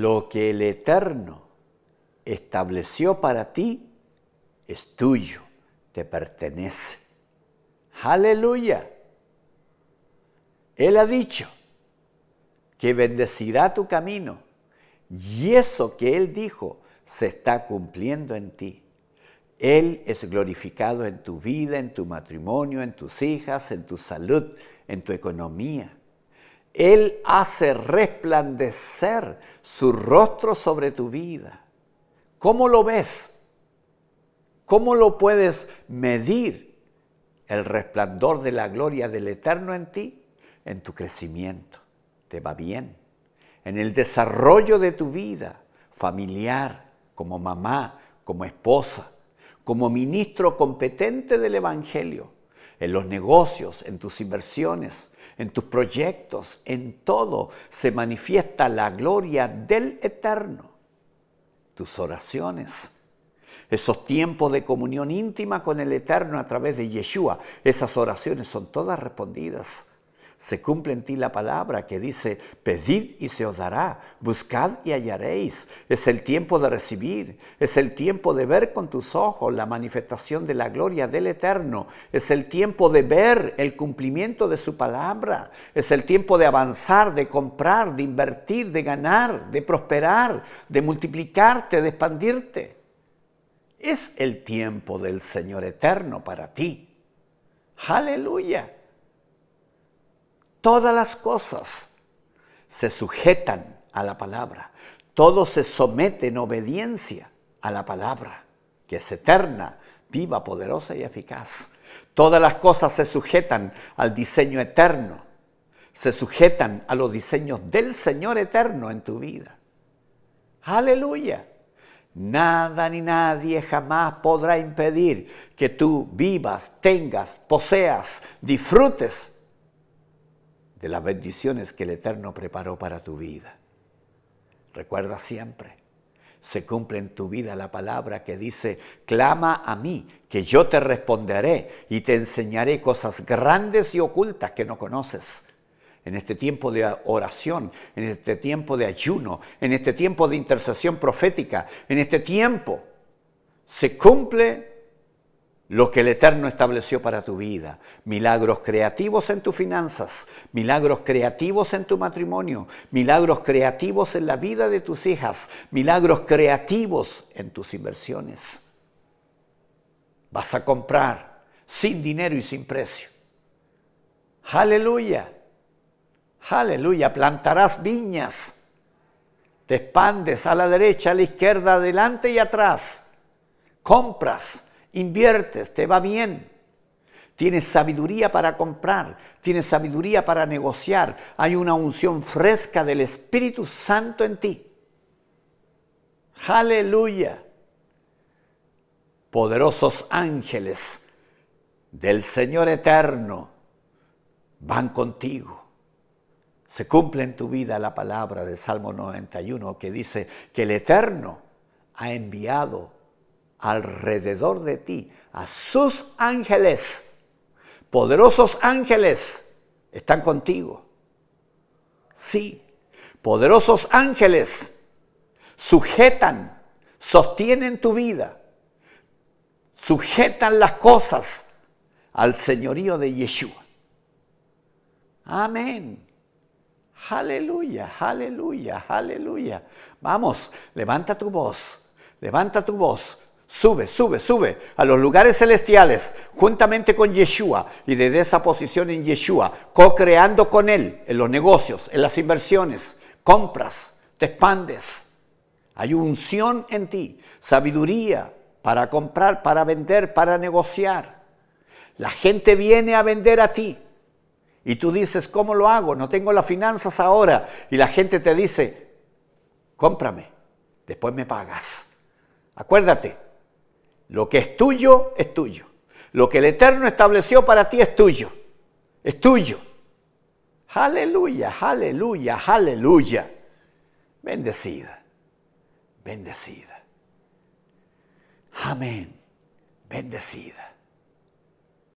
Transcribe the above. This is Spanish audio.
lo que el Eterno estableció para ti es tuyo, te pertenece. Aleluya. Él ha dicho que bendecirá tu camino y eso que Él dijo se está cumpliendo en ti. Él es glorificado en tu vida, en tu matrimonio, en tus hijas, en tu salud, en tu economía. Él hace resplandecer su rostro sobre tu vida. ¿Cómo lo ves? ¿Cómo lo puedes medir? El resplandor de la gloria del Eterno en ti, en tu crecimiento. Te va bien. En el desarrollo de tu vida familiar, como mamá, como esposa, como ministro competente del Evangelio, en los negocios, en tus inversiones, en tus proyectos, en todo se manifiesta la gloria del Eterno. Tus oraciones, esos tiempos de comunión íntima con el Eterno a través de Yeshua, esas oraciones son todas respondidas se cumple en ti la palabra que dice, pedid y se os dará, buscad y hallaréis. Es el tiempo de recibir, es el tiempo de ver con tus ojos la manifestación de la gloria del Eterno, es el tiempo de ver el cumplimiento de su palabra, es el tiempo de avanzar, de comprar, de invertir, de ganar, de prosperar, de multiplicarte, de expandirte. Es el tiempo del Señor Eterno para ti. Aleluya. Todas las cosas se sujetan a la palabra. Todo se somete en obediencia a la palabra, que es eterna, viva, poderosa y eficaz. Todas las cosas se sujetan al diseño eterno. Se sujetan a los diseños del Señor eterno en tu vida. Aleluya. Nada ni nadie jamás podrá impedir que tú vivas, tengas, poseas, disfrutes de las bendiciones que el Eterno preparó para tu vida. Recuerda siempre, se cumple en tu vida la palabra que dice, clama a mí, que yo te responderé y te enseñaré cosas grandes y ocultas que no conoces. En este tiempo de oración, en este tiempo de ayuno, en este tiempo de intercesión profética, en este tiempo se cumple lo que el Eterno estableció para tu vida. Milagros creativos en tus finanzas, milagros creativos en tu matrimonio, milagros creativos en la vida de tus hijas, milagros creativos en tus inversiones. Vas a comprar sin dinero y sin precio. Aleluya, aleluya, plantarás viñas, te expandes a la derecha, a la izquierda, adelante y atrás, compras inviertes, te va bien. Tienes sabiduría para comprar, tienes sabiduría para negociar, hay una unción fresca del Espíritu Santo en ti. Aleluya. Poderosos ángeles del Señor eterno van contigo. Se cumple en tu vida la palabra del Salmo 91 que dice que el Eterno ha enviado alrededor de ti, a sus ángeles, poderosos ángeles, están contigo. Sí, poderosos ángeles sujetan, sostienen tu vida, sujetan las cosas al señorío de Yeshua. Amén. Aleluya, aleluya, aleluya. Vamos, levanta tu voz, levanta tu voz. Sube, sube, sube a los lugares celestiales juntamente con Yeshua y desde esa posición en Yeshua, co-creando con Él en los negocios, en las inversiones, compras, te expandes. Hay unción en ti, sabiduría para comprar, para vender, para negociar. La gente viene a vender a ti y tú dices, ¿cómo lo hago? No tengo las finanzas ahora. Y la gente te dice, cómprame, después me pagas. Acuérdate, lo que es tuyo es tuyo. Lo que el Eterno estableció para ti es tuyo. Es tuyo. Aleluya, aleluya, aleluya. Bendecida, bendecida. Amén. Bendecida.